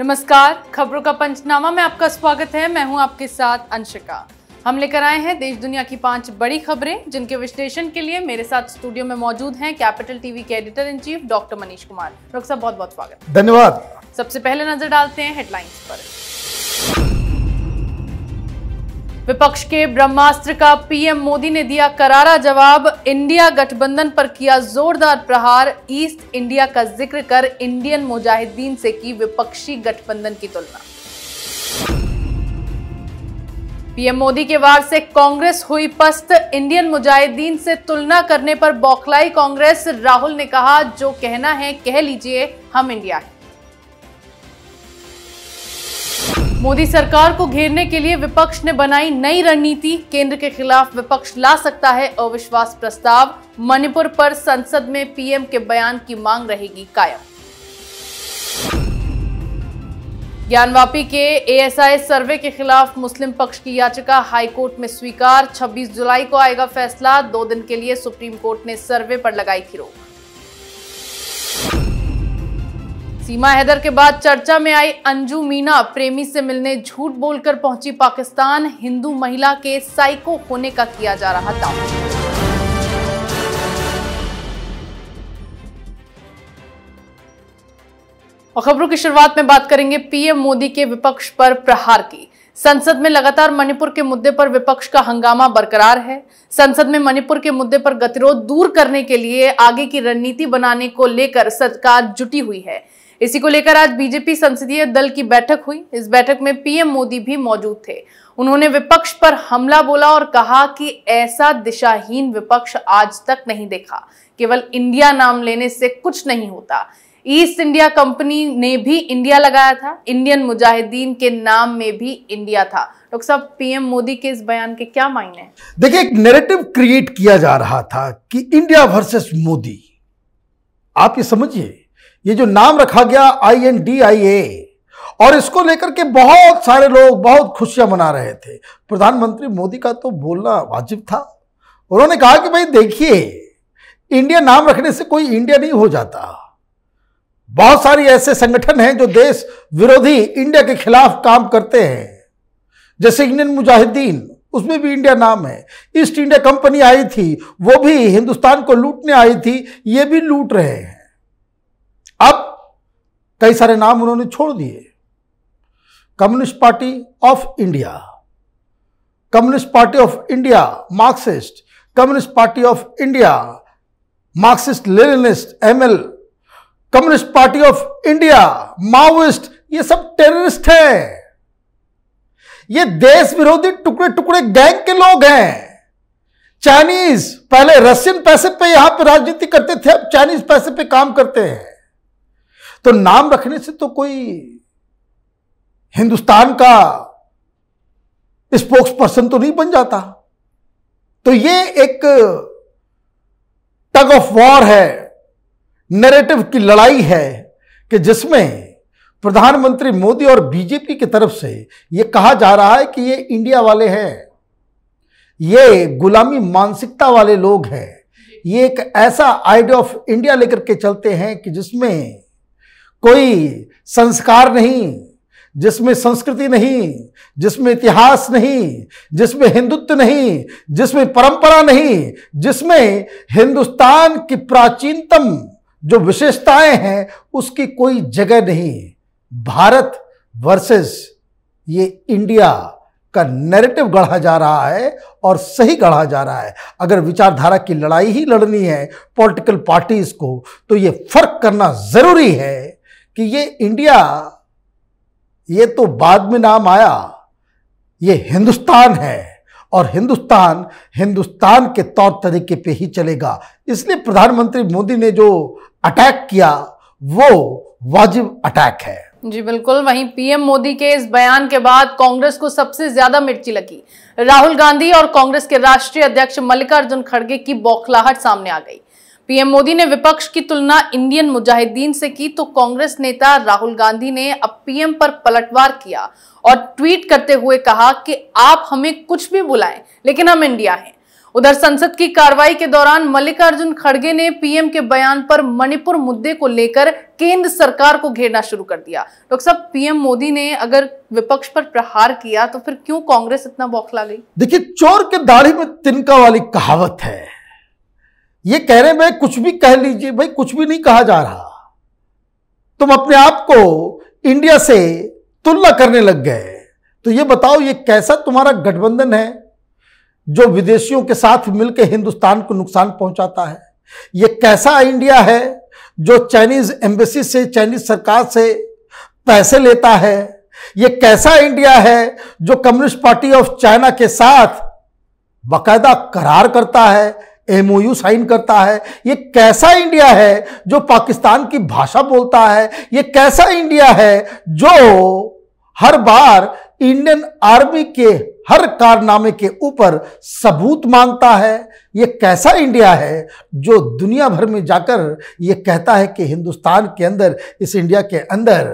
नमस्कार खबरों का पंचनामा में आपका स्वागत है मैं हूं आपके साथ अंशिका हम लेकर आए हैं देश दुनिया की पांच बड़ी खबरें जिनके विश्लेषण के लिए मेरे साथ स्टूडियो में मौजूद हैं कैपिटल टीवी के editor in chief doctor Manish Kumar doctor साहब बहुत बहुत स्वागत धन्यवाद सबसे पहले नजर डालते हैं हेडलाइंस पर विपक्ष के ब्रह्मास्त्र का पीएम मोदी ने दिया करारा जवाब इंडिया गठबंधन पर किया जोरदार प्रहार ईस्ट इंडिया का जिक्र कर इंडियन मुजाहिदीन से की विपक्षी गठबंधन की तुलना पीएम मोदी के वार से कांग्रेस हुई पस्त इंडियन मुजाहिदीन से तुलना करने पर बौखलाई कांग्रेस राहुल ने कहा जो कहना है कह लीजिए हम इंडिया मोदी सरकार को घेरने के लिए विपक्ष ने बनाई नई रणनीति केंद्र के खिलाफ विपक्ष ला सकता है अविश्वास प्रस्ताव मणिपुर पर संसद में पीएम के बयान की मांग रहेगी कायम ज्ञानवापी के एएसआई सर्वे के खिलाफ मुस्लिम पक्ष की याचिका हाईकोर्ट में स्वीकार 26 जुलाई को आएगा फैसला दो दिन के लिए सुप्रीम कोर्ट ने सर्वे पर लगाई थी रोक सीमा हैदर के बाद चर्चा में आई अंजू मीना प्रेमी से मिलने झूठ बोलकर पहुंची पाकिस्तान हिंदू महिला के साइको होने का किया जा रहा था और खबरों की शुरुआत में बात करेंगे पीएम मोदी के विपक्ष पर प्रहार की संसद में लगातार मणिपुर के मुद्दे पर विपक्ष का हंगामा बरकरार है संसद में मणिपुर के मुद्दे पर गतिरोध दूर करने के लिए आगे की रणनीति बनाने को लेकर सरकार जुटी हुई है इसी को लेकर आज बीजेपी संसदीय दल की बैठक हुई इस बैठक में पीएम मोदी भी मौजूद थे उन्होंने विपक्ष पर हमला बोला और कहा कि ऐसा दिशाहीन विपक्ष आज तक नहीं देखा केवल इंडिया नाम लेने से कुछ नहीं होता ईस्ट इंडिया कंपनी ने भी इंडिया लगाया था इंडियन मुजाहिदीन के नाम में भी इंडिया था डॉक्टर साहब पीएम मोदी के इस बयान के क्या मायने हैं देखिए एक नेरेटिव क्रिएट किया जा रहा था कि इंडिया वर्सेस मोदी आप ये समझिए ये जो नाम रखा गया आई एन डी आई ए और इसको लेकर के बहुत सारे लोग बहुत खुशियां मना रहे थे प्रधानमंत्री मोदी का तो बोलना वाजिब था उन्होंने कहा कि भाई देखिए इंडिया नाम रखने से कोई इंडिया नहीं हो जाता बहुत सारी ऐसे संगठन हैं जो देश विरोधी इंडिया के खिलाफ काम करते हैं जैसे इंडियन मुजाहिदीन उसमें भी इंडिया नाम है ईस्ट इंडिया कंपनी आई थी वो भी हिंदुस्तान को लूटने आई थी ये भी लूट रहे हैं कई सारे नाम उन्होंने छोड़ दिए communist party of India communist party of India Marxist communist party of India Marxist Leninist ML communist party of India Maoist ये सब टेररिस्ट हैं ये देश विरोधी टुकड़े टुकड़े गैंग के लोग हैं चाइनीज पहले रशियन पैसे पे यहां पे राजनीति करते थे अब चाइनीज पैसे पे काम करते हैं तो नाम रखने से तो कोई हिंदुस्तान का स्पोक्स पर्सन तो नहीं बन जाता तो ये एक टग ऑफ वॉर है नैरेटिव की लड़ाई है कि जिसमें प्रधानमंत्री मोदी और बीजेपी की तरफ से ये कहा जा रहा है कि ये इंडिया वाले हैं ये गुलामी मानसिकता वाले लोग हैं ये एक ऐसा आइडिया ऑफ इंडिया लेकर के चलते हैं कि जिसमें कोई संस्कार नहीं जिसमें संस्कृति नहीं जिसमें इतिहास नहीं जिसमें हिंदुत्व नहीं जिसमें परंपरा नहीं जिसमें हिंदुस्तान की प्राचीनतम जो विशेषताएं हैं उसकी कोई जगह नहीं भारत वर्सेस ये इंडिया का नैरेटिव गढ़ा जा रहा है और सही गढ़ा जा रहा है अगर विचारधारा की लड़ाई ही लड़नी है पॉलिटिकल पार्टीज को तो ये फर्क करना ज़रूरी है कि ये इंडिया ये तो बाद में नाम आया ये हिंदुस्तान है और हिंदुस्तान हिंदुस्तान के तौर तरीके पे ही चलेगा इसलिए प्रधानमंत्री मोदी ने जो अटैक किया वो वाजिब अटैक है जी बिल्कुल वहीं पीएम मोदी के इस बयान के बाद कांग्रेस को सबसे ज्यादा मिर्ची लगी राहुल गांधी और कांग्रेस के राष्ट्रीय अध्यक्ष मल्लिकार्जुन खड़गे की बौखलाहट सामने आ गई पीएम मोदी ने विपक्ष की तुलना इंडियन मुजाहिदीन से की तो कांग्रेस नेता राहुल गांधी ने अब पीएम पर पलटवार किया और ट्वीट करते हुए कहा कि आप हमें कुछ भी बुलाएं लेकिन हम इंडिया हैं उधर संसद की कार्रवाई के दौरान मल्लिकार्जुन खड़गे ने पीएम के बयान पर मणिपुर मुद्दे को लेकर केंद्र सरकार को घेरना शुरू कर दिया डॉक्टर साहब पीएम मोदी ने अगर विपक्ष पर प्रहार किया तो फिर क्यों कांग्रेस इतना बौखला गई देखिए चोर के दाढ़ी में तिनका वाली कहावत है ये कह रहे भाई कुछ भी कह लीजिए भाई कुछ भी नहीं कहा जा रहा तुम अपने आप को इंडिया से तुलना करने लग गए तो ये बताओ ये कैसा तुम्हारा गठबंधन है जो विदेशियों के साथ मिलकर हिंदुस्तान को नुकसान पहुंचाता है ये कैसा इंडिया है जो चाइनीज एम्बेसी से चाइनीज सरकार से पैसे लेता है ये कैसा इंडिया है जो कम्युनिस्ट पार्टी ऑफ चाइना के साथ बाकायदा करार करता है एमओयू साइन करता है ये कैसा इंडिया है जो पाकिस्तान की भाषा बोलता है ये कैसा इंडिया है जो हर बार इंडियन आर्मी के हर कारनामे के ऊपर सबूत मांगता है ये कैसा इंडिया है जो दुनिया भर में जाकर ये कहता है कि हिंदुस्तान के अंदर इस इंडिया के अंदर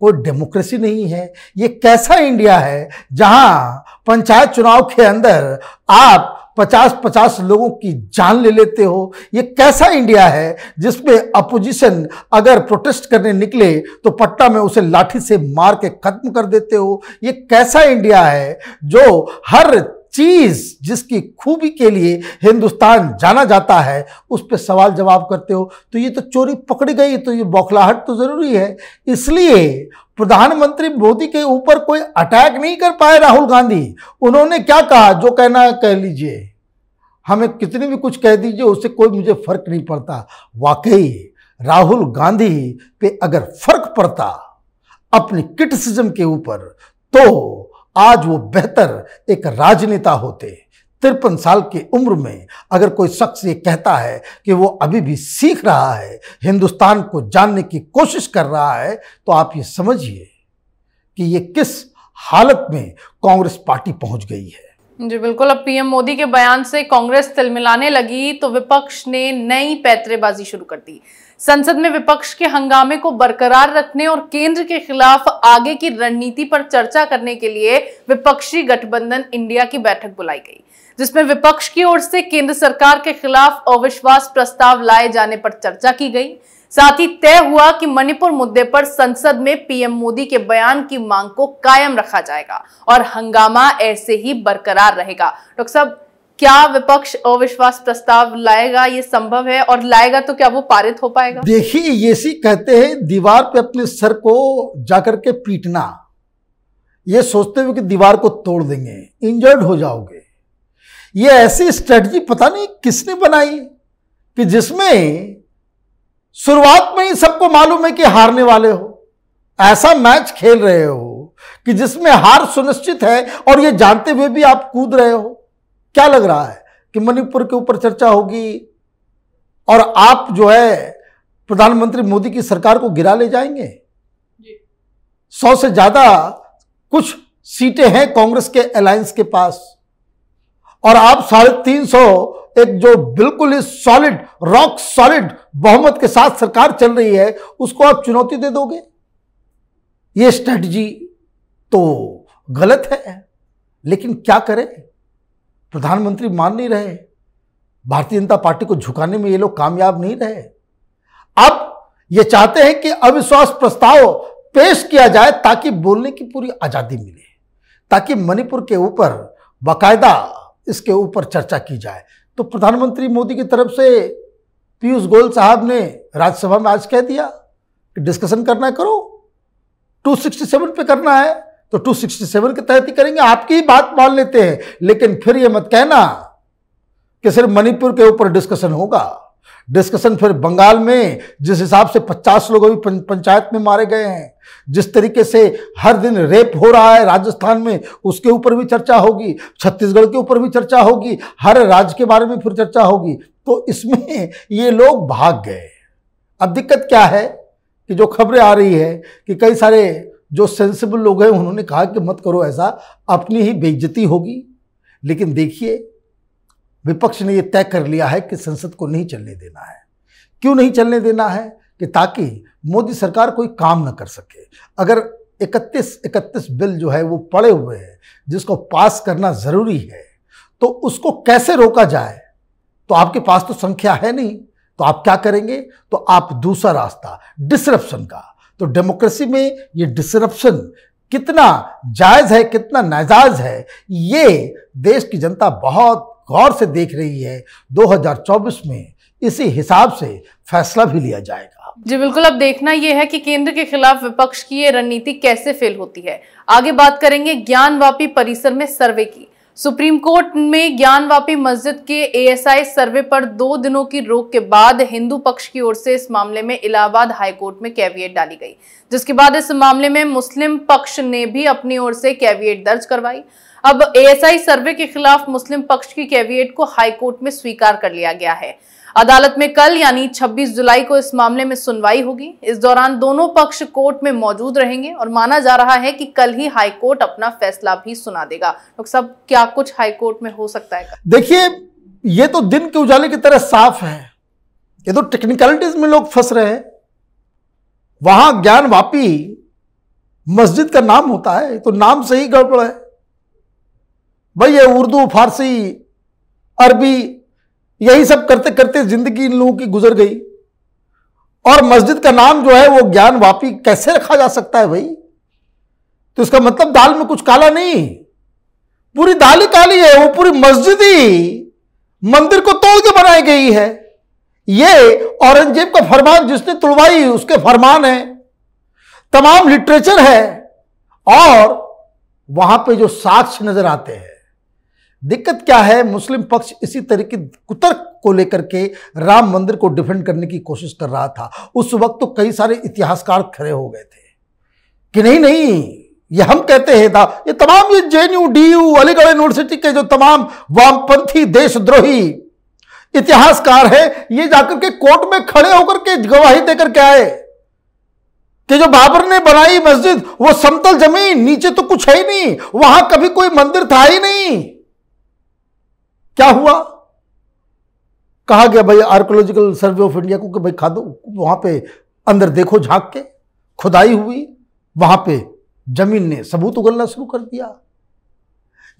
कोई डेमोक्रेसी नहीं है ये कैसा इंडिया है जहां पंचायत चुनाव के अंदर आप पचास पचास लोगों की जान ले लेते हो ये कैसा इंडिया है जिसमें अपोजिशन अगर प्रोटेस्ट करने निकले तो पट्टा में उसे लाठी से मार के खत्म कर देते हो ये कैसा इंडिया है जो हर चीज़ जिसकी खूबी के लिए हिंदुस्तान जाना जाता है उस पर सवाल जवाब करते हो तो ये तो चोरी पकड़ी गई तो ये बौखलाहट तो ज़रूरी है इसलिए प्रधानमंत्री मोदी के ऊपर कोई अटैक नहीं कर पाए राहुल गांधी उन्होंने क्या कहा जो कहना कह लीजिए हमें कितने भी कुछ कह दीजिए उससे कोई मुझे फर्क नहीं पड़ता वाकई राहुल गांधी पे अगर फर्क पड़ता अपनी क्रिटिसिज्म के ऊपर तो आज वो बेहतर एक राजनेता होते तिरपन साल की उम्र में अगर कोई शख्स ये कहता है कि वो अभी भी सीख रहा है हिंदुस्तान को जानने की कोशिश कर रहा है तो आप ये समझिए कि ये किस हालत में कांग्रेस पार्टी पहुंच गई है जी बिल्कुल अब पीएम मोदी के बयान से कांग्रेस तिलमिलाने लगी तो विपक्ष ने नई पैतरेबाजी शुरू कर दी संसद में विपक्ष के हंगामे को बरकरार रखने और केंद्र के खिलाफ आगे की रणनीति पर चर्चा करने के लिए विपक्षी गठबंधन इंडिया की बैठक बुलाई गई जिसमें विपक्ष की ओर से केंद्र सरकार के खिलाफ अविश्वास प्रस्ताव लाए जाने पर चर्चा की गई साथ ही तय हुआ कि मणिपुर मुद्दे पर संसद में पीएम मोदी के बयान की मांग को कायम रखा जाएगा और हंगामा ऐसे ही बरकरार रहेगा डॉक्टर साहब क्या विपक्ष अविश्वास प्रस्ताव लाएगा ये संभव है और लाएगा तो क्या वो पारित हो पाएगा देखिए ये सी कहते हैं दीवार पे अपने सर को जाकर के पीटना ये सोचते हुए कि दीवार को तोड़ देंगे इंजर्ड हो जाओगे ये ऐसी स्ट्रेटजी पता नहीं किसने बनाई कि जिसमें शुरुआत में ही सबको मालूम है कि हारने वाले हो ऐसा मैच खेल रहे हो कि जिसमें हार सुनिश्चित है और ये जानते हुए भी आप कूद रहे हो क्या लग रहा है कि मणिपुर के ऊपर चर्चा होगी और आप जो है प्रधानमंत्री मोदी की सरकार को गिरा ले जाएंगे सौ से ज्यादा कुछ सीटें हैं कांग्रेस के अलायंस के पास और आप साढ़े तीन सौ एक जो बिल्कुल ही सॉलिड रॉक सॉलिड बहुमत के साथ सरकार चल रही है उसको आप चुनौती दे दोगे ये स्ट्रेटजी तो गलत है लेकिन क्या करें प्रधानमंत्री मान नहीं रहे भारतीय जनता पार्टी को झुकाने में ये लोग कामयाब नहीं रहे अब ये चाहते हैं कि अविश्वास प्रस्ताव पेश किया जाए ताकि बोलने की पूरी आज़ादी मिले ताकि मणिपुर के ऊपर बाकायदा इसके ऊपर चर्चा की जाए तो प्रधानमंत्री मोदी की तरफ से पीयूष गोयल साहब ने राज्यसभा में आज कह दिया कि डिस्कशन करना करो 267 पे करना है तो 267 के तहत ही करेंगे आपकी ही बात मान लेते हैं लेकिन फिर ये मत कहना कि सिर्फ मणिपुर के ऊपर डिस्कशन होगा डिस्कशन फिर बंगाल में जिस हिसाब से 50 लोग अभी पंचायत में मारे गए हैं जिस तरीके से हर दिन रेप हो रहा है राजस्थान में उसके ऊपर भी चर्चा होगी छत्तीसगढ़ के ऊपर भी चर्चा होगी हर राज्य के बारे में फिर चर्चा होगी तो इसमें ये लोग भाग गए अब दिक्कत क्या है कि जो खबरें आ रही है कि कई सारे जो सेंसिबल लोग हैं उन्होंने कहा कि मत करो ऐसा अपनी ही बेइज्जती होगी लेकिन देखिए विपक्ष ने यह तय कर लिया है कि संसद को नहीं चलने देना है क्यों नहीं चलने देना है कि ताकि मोदी सरकार कोई काम न कर सके अगर इकतीस इकतीस बिल जो है वो पड़े हुए हैं जिसको पास करना ज़रूरी है तो उसको कैसे रोका जाए तो आपके पास तो संख्या है नहीं तो आप क्या करेंगे तो आप दूसरा रास्ता डिसरप्शन का तो डेमोक्रेसी में ये डिसरप्शन कितना जायज़ है कितना नाजायज़ है ये देश की जनता बहुत गौर से देख रही है 2024 में इसी हिसाब से फैसला भी लिया जाएगा जी बिल्कुल अब देखना यह है कि केंद्र के खिलाफ विपक्ष की ये रणनीति कैसे फेल होती है आगे बात करेंगे ज्ञानवापी परिसर में सर्वे की सुप्रीम कोर्ट में ज्ञानवापी मस्जिद के एएसआई सर्वे पर दो दिनों की रोक के बाद हिंदू पक्ष की ओर से इस मामले में इलाहाबाद हाई कोर्ट में कैविएट डाली गई जिसके बाद इस मामले में मुस्लिम पक्ष ने भी अपनी ओर से कैविएट दर्ज करवाई अब एएसआई सर्वे के खिलाफ मुस्लिम पक्ष की कैविएट को हाईकोर्ट में स्वीकार कर लिया गया है अदालत में कल यानी 26 जुलाई को इस मामले में सुनवाई होगी इस दौरान दोनों पक्ष कोर्ट में मौजूद रहेंगे और माना जा रहा है कि कल ही हाईकोर्ट अपना फैसला भी सुना देगा तो सब क्या कुछ हाईकोर्ट में हो सकता है देखिए ये तो दिन के उजाले की तरह साफ है ये तो टेक्निकलिटीज में लोग फंस रहे हैं वहां ज्ञान मस्जिद का नाम होता है तो नाम से ही गड़बड़ है भाई ये उर्दू फारसी अरबी यही सब करते करते जिंदगी इन लोगों की गुजर गई और मस्जिद का नाम जो है वो ज्ञान वापी कैसे रखा जा सकता है भाई तो इसका मतलब दाल में कुछ काला नहीं पूरी दाल ही काली है वो पूरी मस्जिद ही मंदिर को तोड़ के बनाई गई है ये औरंगजेब का फरमान जिसने तुड़वाई उसके फरमान है तमाम लिटरेचर है और वहां पे जो साक्ष्य नजर आते हैं दिक्कत क्या है मुस्लिम पक्ष इसी तरह की कुतर्क को लेकर के राम मंदिर को डिफेंड करने की कोशिश कर रहा था उस वक्त तो कई सारे इतिहासकार खड़े हो गए थे कि नहीं नहीं ये हम कहते हैं था ये तमाम ये J D U Aligarh university के जो तमाम वामपंथी देशद्रोही इतिहासकार है ये जाकर के कोर्ट में खड़े होकर के गवाही देकर के आए कि जो बाबर ने बनाई मस्जिद वो समतल जमीन नीचे तो कुछ है ही नहीं वहां कभी कोई मंदिर था ही नहीं क्या हुआ कहा गया भाई आर्कोलॉजिकल सर्वे ऑफ इंडिया को कि भाई खादो वहां पे अंदर देखो झांक के खुदाई हुई वहां पे जमीन ने सबूत उगलना शुरू कर दिया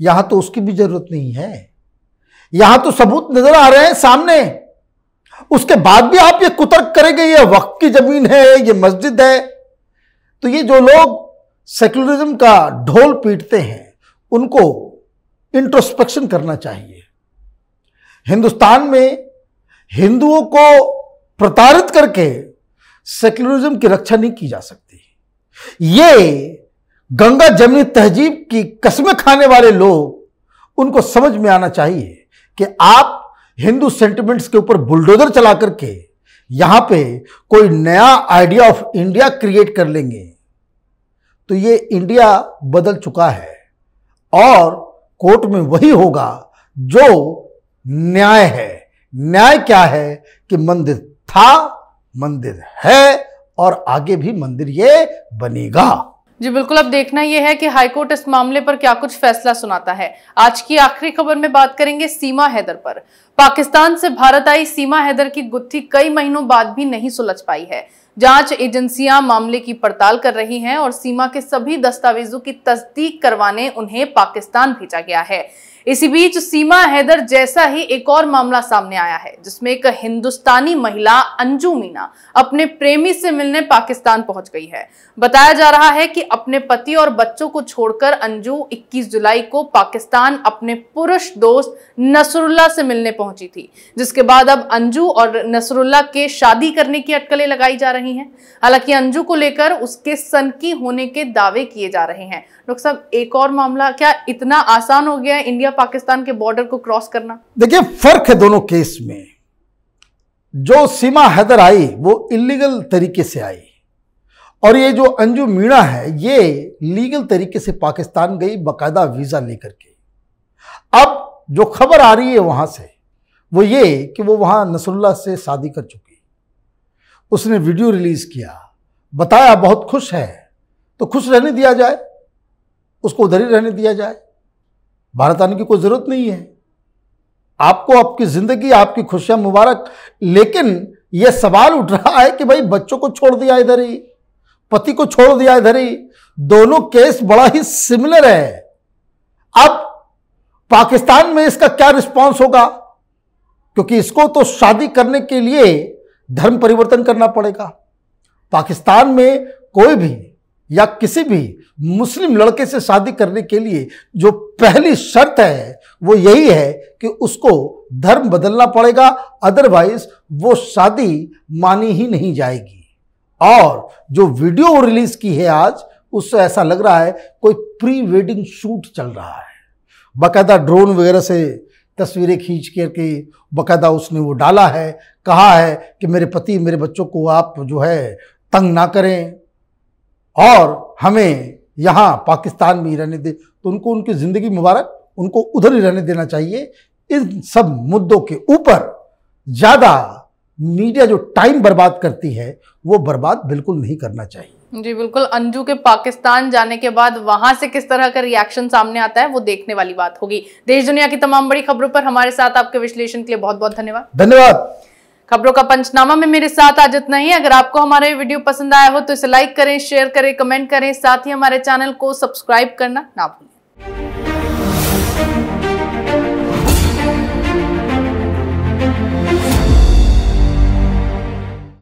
यहां तो उसकी भी जरूरत नहीं है यहां तो सबूत नजर आ रहे हैं सामने उसके बाद भी आप ये कुतर्क करेंगे ये वक्त की जमीन है ये मस्जिद है तो ये जो लोग सेकुलरिज्म का ढोल पीटते हैं उनको इंट्रोस्पेक्शन करना चाहिए हिंदुस्तान में हिंदुओं को प्रताड़ित करके सेक्युलरिज्म की रक्षा नहीं की जा सकती ये गंगा जमनी तहजीब की कस्में खाने वाले लोग उनको समझ में आना चाहिए कि आप हिंदू सेंटिमेंट्स के ऊपर बुलडोजर चला करके यहां पे कोई नया आइडिया ऑफ इंडिया क्रिएट कर लेंगे तो ये इंडिया बदल चुका है और कोर्ट में वही होगा जो न्याय है न्याय क्या है कि मंदिर था मंदिर है और आगे भी मंदिर ये बनेगा जी बिल्कुल अब देखना यह है कि हाईकोर्ट इस मामले पर क्या कुछ फैसला सुनाता है आज की आखिरी खबर में बात करेंगे सीमा हैदर पर पाकिस्तान से भारत आई सीमा हैदर की गुत्थी कई महीनों बाद भी नहीं सुलझ पाई है जांच एजेंसियां मामले की पड़ताल कर रही हैं और सीमा के सभी दस्तावेजों की तस्दीक करवाने उन्हें पाकिस्तान भेजा गया है इसी बीच सीमा हैदर जैसा ही एक और मामला सामने आया है जिसमें एक हिंदुस्तानी महिला अंजू मीना अपने प्रेमी से मिलने पाकिस्तान पहुंच गई है बताया जा रहा है कि अपने पति और बच्चों को छोड़कर अंजू 21 जुलाई को पाकिस्तान अपने पुरुष दोस्त नसरुल्ला से मिलने पहुंची थी जिसके बाद अब अंजू और नसरुल्ला के शादी करने की अटकलें लगाई जा रही हैं हालांकि अंजू को लेकर उसके सनकी होने के दावे किए जा रहे हैं डॉक्टर साहब एक और मामला क्या इतना आसान हो गया है इंडिया पाकिस्तान के बॉर्डर को क्रॉस करना देखिए फर्क है दोनों केस में जो सीमा हैदर आई वो इलीगल तरीके से आई और ये जो अंजू मीणा है ये लीगल तरीके से पाकिस्तान गई बकायदा वीज़ा लेकर के अब जो खबर आ रही है वहाँ से वो ये कि वो वहाँ नसरुल्ला से शादी कर चुकी उसने वीडियो रिलीज़ किया बताया बहुत खुश है तो खुश रहने दिया जाए उसको उधर ही रहने दिया जाए भारत आने की कोई ज़रूरत नहीं है आपको आपकी ज़िंदगी आपकी खुशियां मुबारक लेकिन यह सवाल उठ रहा है कि भाई बच्चों को छोड़ दिया इधर ही पति को छोड़ दिया इधर ही दोनों केस बड़ा ही सिमिलर है अब पाकिस्तान में इसका क्या रिस्पांस होगा क्योंकि इसको तो शादी करने के लिए धर्म परिवर्तन करना पड़ेगा पाकिस्तान में कोई भी या किसी भी मुस्लिम लड़के से शादी करने के लिए जो पहली शर्त है वो यही है कि उसको धर्म बदलना पड़ेगा अदरवाइज वो शादी मानी ही नहीं जाएगी और जो वीडियो रिलीज की है आज उससे ऐसा लग रहा है कोई प्री वेडिंग शूट चल रहा है बाकायदा ड्रोन वगैरह से तस्वीरें खींच करके बाकायदा उसने वो डाला है कहा है कि मेरे पति मेरे बच्चों को आप जो है तंग ना करें और हमें यहाँ पाकिस्तान में ही रहने दे तो उनको उनकी ज़िंदगी मुबारक उनको उधर ही रहने देना चाहिए इन सब मुद्दों के ऊपर ज़्यादा मीडिया जो टाइम बर्बाद करती है वो बर्बाद बिल्कुल नहीं करना चाहिए जी बिल्कुल अंजू के पाकिस्तान जाने के बाद वहां से किस तरह का रिएक्शन सामने आता है वो देखने वाली बात होगी देश दुनिया की तमाम बड़ी खबरों पर हमारे साथ आपके विश्लेषण के लिए बहुत बहुत धन्यवाद धन्यवाद खबरों का पंचनामा में मेरे साथ आज इतना ही अगर आपको हमारे वीडियो पसंद आया हो तो इसे लाइक करें शेयर करें कमेंट करें साथ ही हमारे चैनल को सब्सक्राइब करना ना भूलें